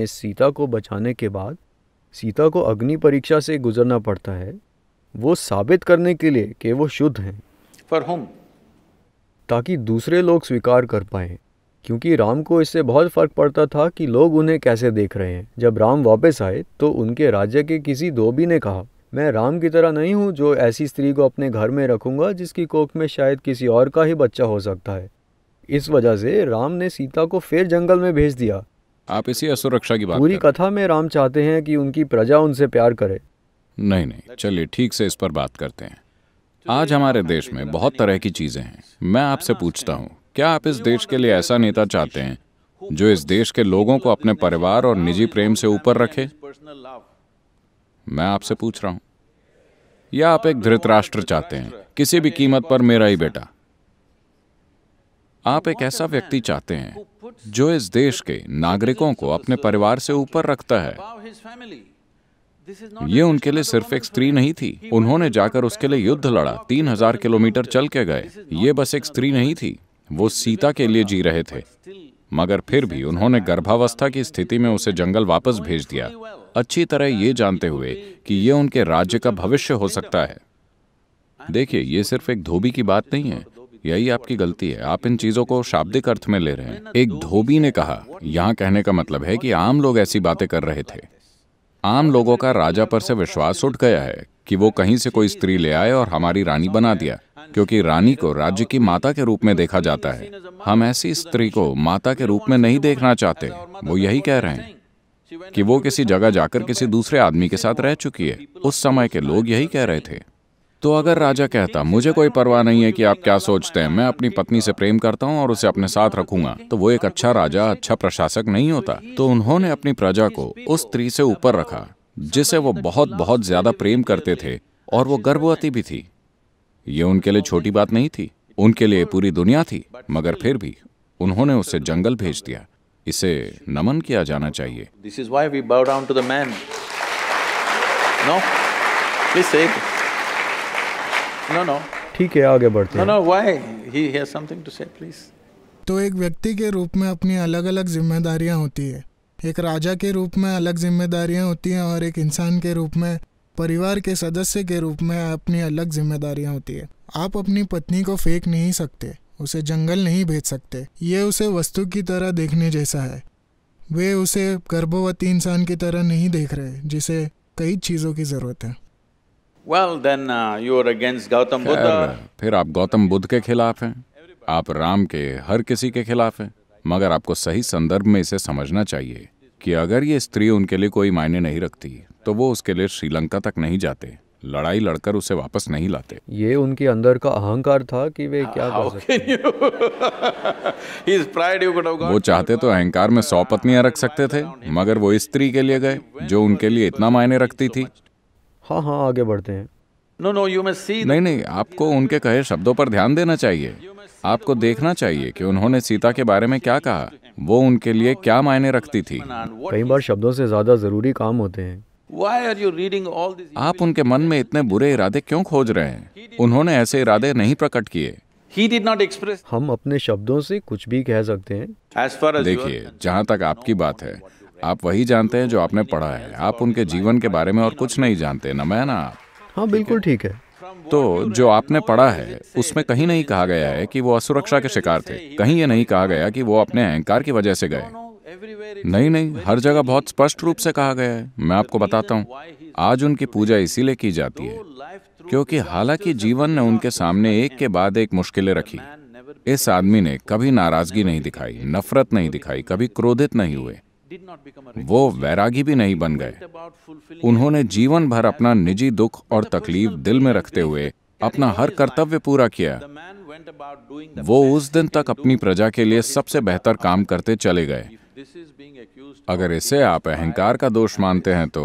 सीता को बचाने के बाद सीता को अग्नि परीक्षा से गुजरना पड़ता है वो साबित करने के लिए कि वो शुद्ध हैं फॉर होम ताकि दूसरे लोग स्वीकार कर पाए क्योंकि राम को इससे बहुत फ़र्क पड़ता था कि लोग उन्हें कैसे देख रहे हैं जब राम वापस आए तो उनके राज्य के किसी धोबी ने कहा मैं राम की तरह नहीं हूँ जो ऐसी स्त्री को अपने घर में रखूंगा जिसकी कोख में शायद किसी और का ही बच्चा हो सकता है इस वजह से राम ने सीता को फिर जंगल में भेज दिया आप इसी असुरक्षा की बात पूरी कथा में राम चाहते हैं कि उनकी प्रजा उनसे प्यार करे नहीं नहीं चलिए ठीक से इस पर बात करते हैं आज हमारे देश में बहुत तरह की चीजें हैं मैं आपसे पूछता हूँ क्या आप इस देश के लिए ऐसा नेता चाहते हैं जो इस देश के लोगों को अपने परिवार और निजी प्रेम से ऊपर रखे मैं आपसे पूछ रहा हूँ या आप एक राष्ट्र चाहते हैं किसी भी कीमत पर मेरा ही बेटा आप एक ऐसा व्यक्ति चाहते हैं जो इस देश के नागरिकों को अपने परिवार से ऊपर रखता है ये उनके लिए सिर्फ एक स्त्री नहीं थी उन्होंने जाकर उसके लिए युद्ध लड़ा तीन हजार किलोमीटर चल के गए ये बस एक स्त्री नहीं थी वो सीता के लिए जी रहे थे मगर फिर भी उन्होंने गर्भावस्था की स्थिति में उसे जंगल वापस भेज दिया अच्छी तरह ये जानते हुए कि ये उनके राज्य का भविष्य हो सकता है देखिए ये सिर्फ एक धोबी की बात नहीं है यही आपकी गलती है आप इन चीजों को शाब्दिक अर्थ में ले रहे हैं एक धोबी ने कहा यहाँ कहने का मतलब है कि आम लोग ऐसी बातें कर रहे थे आम लोगों का राजा पर से विश्वास उठ गया है कि वो कहीं से कोई स्त्री ले आए और हमारी रानी बना दिया क्योंकि रानी को राज्य की माता के रूप में देखा जाता है हम ऐसी स्त्री को माता के रूप में नहीं देखना चाहते वो यही कह रहे हैं कि वो किसी जगह जाकर किसी दूसरे आदमी के साथ रह चुकी है उस समय के लोग यही कह रहे थे तो अगर राजा कहता मुझे कोई परवाह नहीं है कि आप क्या सोचते हैं मैं अपनी पत्नी से प्रेम करता हूं और उसे अपने साथ रखूंगा तो वो एक अच्छा राजा अच्छा प्रशासक नहीं होता तो उन्होंने अपनी प्रजा को उस स्त्री से ऊपर रखा जिसे वो बहुत बहुत ज्यादा प्रेम करते थे और वो गर्भवती भी थी ये उनके लिए छोटी बात नहीं थी उनके लिए पूरी दुनिया थी मगर फिर भी उन्होंने उसे जंगल भेज दिया इसे नमन किया जाना चाहिए this is why we bow down to the man no please no no ठीक है आगे बढ़ते no no why he has something to say please तो एक व्यक्ति के रूप में अपनी अलग अलग जिम्मेदारियां होती है एक राजा के रूप में अलग जिम्मेदारियां होती हैं और एक इंसान के रूप में परिवार के सदस्य के रूप में अपनी अलग जिम्मेदारियां होती है आप अपनी पत्नी को फेंक नहीं सकते उसे जंगल नहीं भेज सकते ये उसे वस्तु की तरह देखने जैसा है वे उसे गर्भवती इंसान की तरह नहीं देख रहे जिसे कई चीज़ों की ज़रूरत है well, then, uh, you are against Gautam Buddha. फिर आप गौतम बुद्ध के खिलाफ हैं आप राम के हर किसी के खिलाफ हैं मगर आपको सही संदर्भ में इसे समझना चाहिए कि अगर ये स्त्री उनके लिए कोई मायने नहीं रखती तो वो उसके लिए श्रीलंका तक नहीं जाते लड़ाई लड़कर उसे वापस नहीं लाते ये उनके अंदर का अहंकार था कि वे क्या कर सकते वो चाहते तो अहंकार में सौ पत्नियां रख सकते थे मगर वो स्त्री के लिए गए जो उनके लिए इतना मायने रखती थी हाँ हाँ आगे बढ़ते हैं नो नो यू सी नहीं नहीं आपको उनके कहे शब्दों पर ध्यान देना चाहिए आपको देखना चाहिए कि उन्होंने सीता के बारे में क्या कहा वो उनके लिए क्या मायने रखती थी कई बार शब्दों से ज्यादा जरूरी काम होते हैं आप उनके मन में इतने बुरे इरादे क्यों खोज रहे हैं उन्होंने ऐसे इरादे नहीं प्रकट किए हम अपने शब्दों से कुछ भी कह सकते हैं देखिए जहाँ तक आपकी बात है आप वही जानते हैं जो आपने पढ़ा है आप उनके जीवन के बारे में और कुछ नहीं जानते ना मैं ना आप हाँ बिल्कुल ठीक है तो जो आपने पढ़ा है उसमें कहीं नहीं कहा गया है कि वो असुरक्षा के शिकार थे कहीं ये नहीं कहा गया कि वो अपने अहंकार की वजह से गए नहीं नहीं हर जगह बहुत स्पष्ट रूप से कहा गया है मैं आपको बताता हूँ आज उनकी पूजा इसीलिए की जाती है क्योंकि हालांकि जीवन ने उनके सामने एक के बाद एक मुश्किलें रखी इस आदमी ने कभी नाराजगी नहीं दिखाई नफरत नहीं दिखाई कभी क्रोधित नहीं हुए वो वैरागी भी नहीं बन गए उन्होंने जीवन भर अपना निजी दुख और तकलीफ दिल में रखते हुए अपना हर कर्तव्य पूरा किया वो उस दिन तक अपनी प्रजा के लिए सबसे बेहतर काम करते चले गए अगर इसे आप अहंकार का दोष मानते हैं तो